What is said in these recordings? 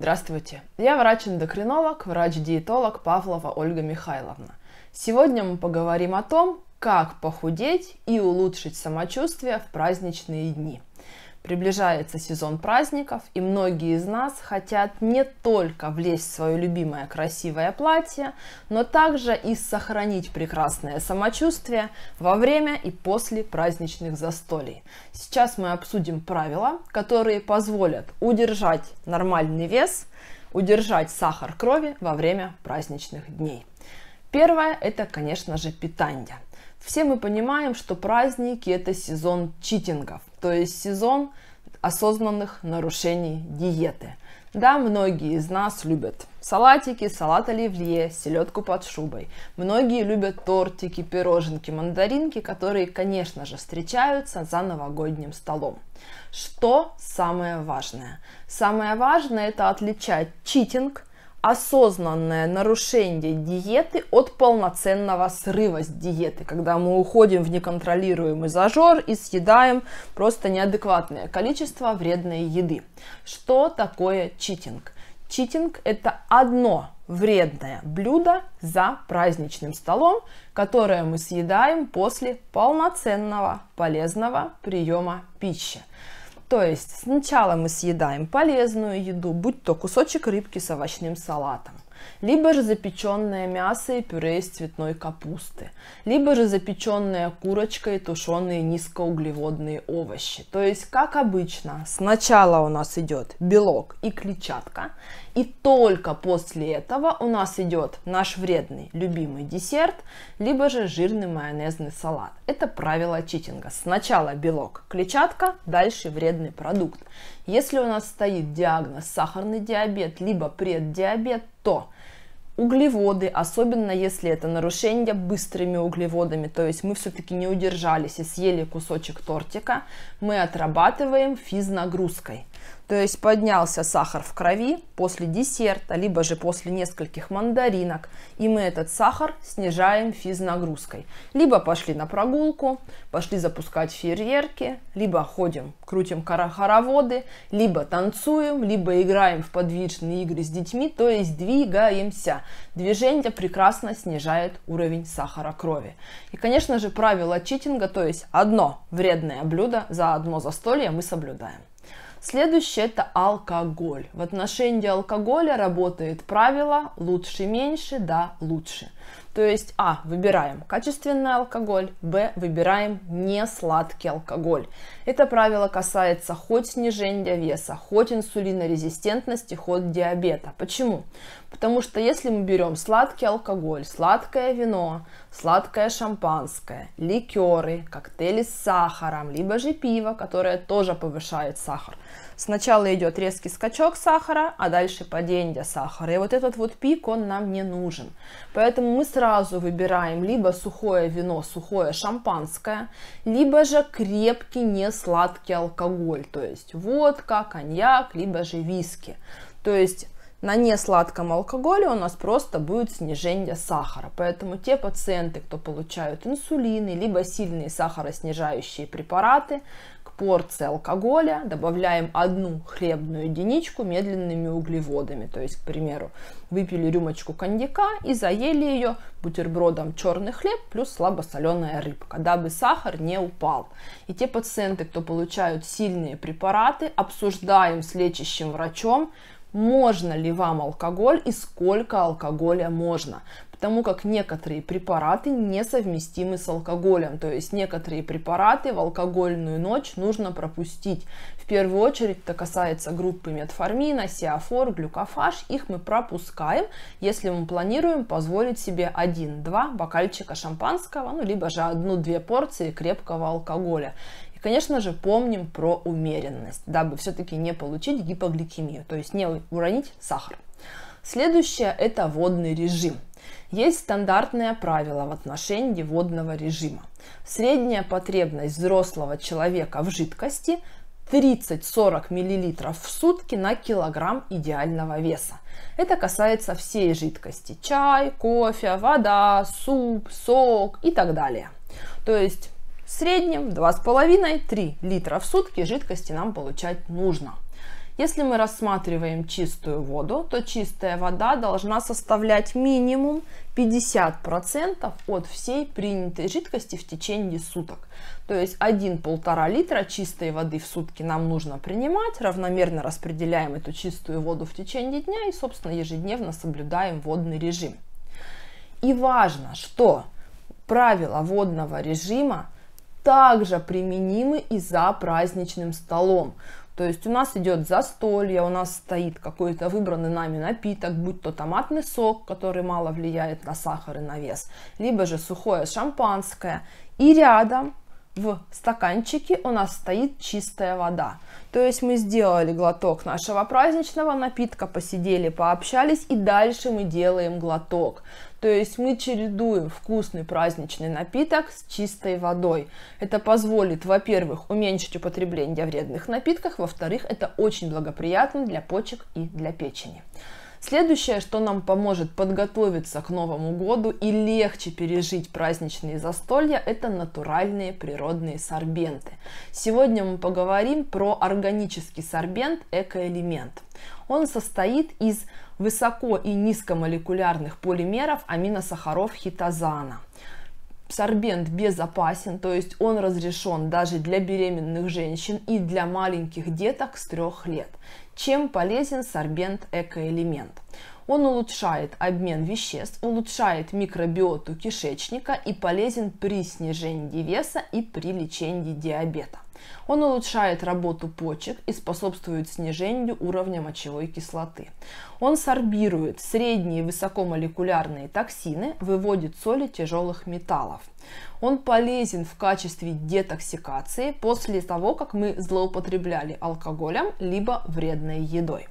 Здравствуйте, я врач-эндокринолог, врач-диетолог Павлова Ольга Михайловна. Сегодня мы поговорим о том, как похудеть и улучшить самочувствие в праздничные дни – Приближается сезон праздников, и многие из нас хотят не только влезть в свое любимое красивое платье, но также и сохранить прекрасное самочувствие во время и после праздничных застолий. Сейчас мы обсудим правила, которые позволят удержать нормальный вес, удержать сахар крови во время праздничных дней. Первое – это, конечно же, питание – все мы понимаем, что праздники это сезон читингов, то есть сезон осознанных нарушений диеты. Да, многие из нас любят салатики, салат оливье, селедку под шубой. Многие любят тортики, пироженки, мандаринки, которые, конечно же, встречаются за новогодним столом. Что самое важное? Самое важное это отличать читинг – осознанное нарушение диеты от полноценного срыва с диеты, когда мы уходим в неконтролируемый зажор и съедаем просто неадекватное количество вредной еды. Что такое читинг? Читинг – это одно вредное блюдо за праздничным столом, которое мы съедаем после полноценного полезного приема пищи. То есть сначала мы съедаем полезную еду, будь то кусочек рыбки с овощным салатом либо же запеченное мясо и пюре из цветной капусты, либо же запеченная курочка и тушеные низкоуглеводные овощи. То есть, как обычно, сначала у нас идет белок и клетчатка, и только после этого у нас идет наш вредный любимый десерт, либо же жирный майонезный салат. Это правило читинга. Сначала белок, клетчатка, дальше вредный продукт. Если у нас стоит диагноз сахарный диабет, либо преддиабет, то углеводы, особенно если это нарушение быстрыми углеводами, то есть мы все-таки не удержались и съели кусочек тортика, мы отрабатываем физнагрузкой. То есть поднялся сахар в крови после десерта, либо же после нескольких мандаринок, и мы этот сахар снижаем физнагрузкой. Либо пошли на прогулку, пошли запускать фейерверки, либо ходим, крутим хороводы, либо танцуем, либо играем в подвижные игры с детьми, то есть двигаемся. Движение прекрасно снижает уровень сахара крови. И, конечно же, правило читинга, то есть одно вредное блюдо за одно застолье мы соблюдаем. Следующее это алкоголь. В отношении алкоголя работает правило лучше меньше, да лучше. То есть, а, выбираем качественный алкоголь, б, выбираем несладкий алкоголь. Это правило касается хоть снижения веса, хоть инсулинорезистентности, хоть диабета. Почему? Потому что если мы берем сладкий алкоголь, сладкое вино, сладкое шампанское, ликеры, коктейли с сахаром, либо же пиво, которое тоже повышает сахар. Сначала идет резкий скачок сахара, а дальше падение сахара. И вот этот вот пик, он нам не нужен. Поэтому мы сразу выбираем либо сухое вино, сухое шампанское, либо же крепкий несладкий алкоголь, то есть водка, коньяк, либо же виски. То есть на несладком алкоголе у нас просто будет снижение сахара. Поэтому те пациенты, кто получают инсулины, либо сильные сахароснижающие препараты, порции алкоголя, добавляем одну хлебную единичку медленными углеводами. То есть, к примеру, выпили рюмочку коньяка и заели ее бутербродом черный хлеб плюс слабосоленая рыбка, дабы сахар не упал. И те пациенты, кто получают сильные препараты, обсуждаем с лечащим врачом, можно ли вам алкоголь и сколько алкоголя можно потому как некоторые препараты несовместимы с алкоголем, то есть некоторые препараты в алкогольную ночь нужно пропустить. В первую очередь это касается группы метформина, сиафор, глюкофаж, их мы пропускаем, если мы планируем позволить себе 1-2 бокальчика шампанского, ну либо же одну-две порции крепкого алкоголя конечно же, помним про умеренность, дабы все-таки не получить гипогликемию, то есть не уронить сахар. Следующее – это водный режим. Есть стандартные правила в отношении водного режима. Средняя потребность взрослого человека в жидкости 30-40 мл в сутки на килограмм идеального веса. Это касается всей жидкости. Чай, кофе, вода, суп, сок и так далее. То есть в среднем 2,5-3 литра в сутки жидкости нам получать нужно. Если мы рассматриваем чистую воду, то чистая вода должна составлять минимум 50% от всей принятой жидкости в течение суток. То есть 1-1,5 литра чистой воды в сутки нам нужно принимать, равномерно распределяем эту чистую воду в течение дня и, собственно, ежедневно соблюдаем водный режим. И важно, что правила водного режима – также применимы и за праздничным столом. То есть у нас идет застолье, у нас стоит какой-то выбранный нами напиток, будь то томатный сок, который мало влияет на сахар и на вес, либо же сухое шампанское. И рядом в стаканчике у нас стоит чистая вода. То есть мы сделали глоток нашего праздничного напитка, посидели, пообщались, и дальше мы делаем глоток. То есть мы чередуем вкусный праздничный напиток с чистой водой. Это позволит, во-первых, уменьшить употребление вредных напитков, во-вторых, это очень благоприятно для почек и для печени. Следующее, что нам поможет подготовиться к Новому году и легче пережить праздничные застолья, это натуральные природные сорбенты. Сегодня мы поговорим про органический сорбент, экоэлемент. Он состоит из высоко и низкомолекулярных полимеров аминосахаров хитозана. Сорбент безопасен, то есть он разрешен даже для беременных женщин и для маленьких деток с 3 лет. Чем полезен сорбент экоэлемент? Он улучшает обмен веществ, улучшает микробиоту кишечника и полезен при снижении веса и при лечении диабета. Он улучшает работу почек и способствует снижению уровня мочевой кислоты. Он сорбирует средние высокомолекулярные токсины, выводит соли тяжелых металлов. Он полезен в качестве детоксикации после того, как мы злоупотребляли алкоголем либо вредной едой.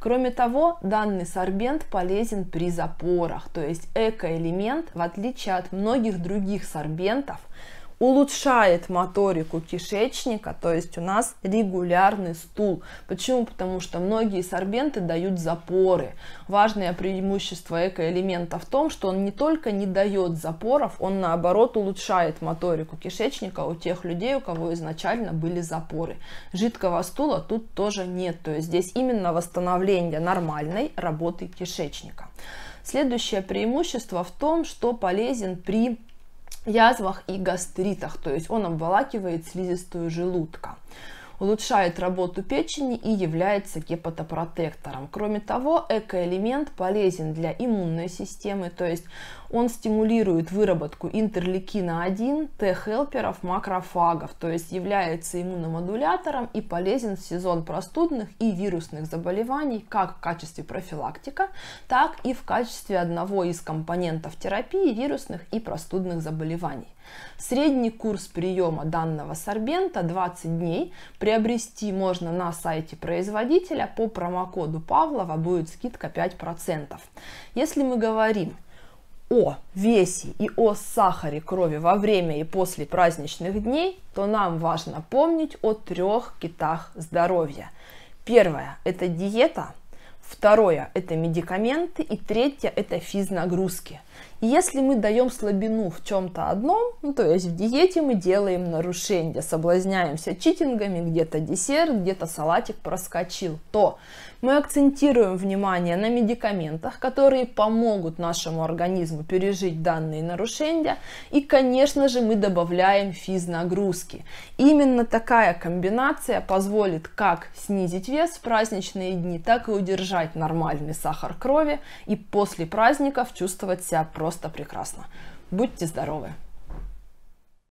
Кроме того, данный сорбент полезен при запорах, то есть экоэлемент, в отличие от многих других сорбентов, улучшает моторику кишечника, то есть у нас регулярный стул. Почему? Потому что многие сорбенты дают запоры. Важное преимущество экоэлемента в том, что он не только не дает запоров, он наоборот улучшает моторику кишечника у тех людей, у кого изначально были запоры. Жидкого стула тут тоже нет, то есть здесь именно восстановление нормальной работы кишечника. Следующее преимущество в том, что полезен при язвах и гастритах, то есть он обволакивает слизистую желудка улучшает работу печени и является гепатопротектором. Кроме того, экоэлемент полезен для иммунной системы, то есть он стимулирует выработку интерлейкина-1, Т-хелперов, макрофагов, то есть является иммуномодулятором и полезен в сезон простудных и вирусных заболеваний как в качестве профилактика, так и в качестве одного из компонентов терапии вирусных и простудных заболеваний. Средний курс приема данного сорбента 20 дней. Приобрести можно на сайте производителя. По промокоду Павлова будет скидка 5%. Если мы говорим о весе и о сахаре крови во время и после праздничных дней, то нам важно помнить о трех китах здоровья. Первое – это диета, второе – это медикаменты и третье – это физнагрузки. Если мы даем слабину в чем-то одном, ну, то есть в диете мы делаем нарушение, соблазняемся читингами, где-то десерт, где-то салатик проскочил, то мы акцентируем внимание на медикаментах, которые помогут нашему организму пережить данные нарушения, и, конечно же, мы добавляем физнагрузки. Именно такая комбинация позволит как снизить вес в праздничные дни, так и удержать нормальный сахар крови и после праздников чувствовать себя просто просто прекрасно. Будьте здоровы!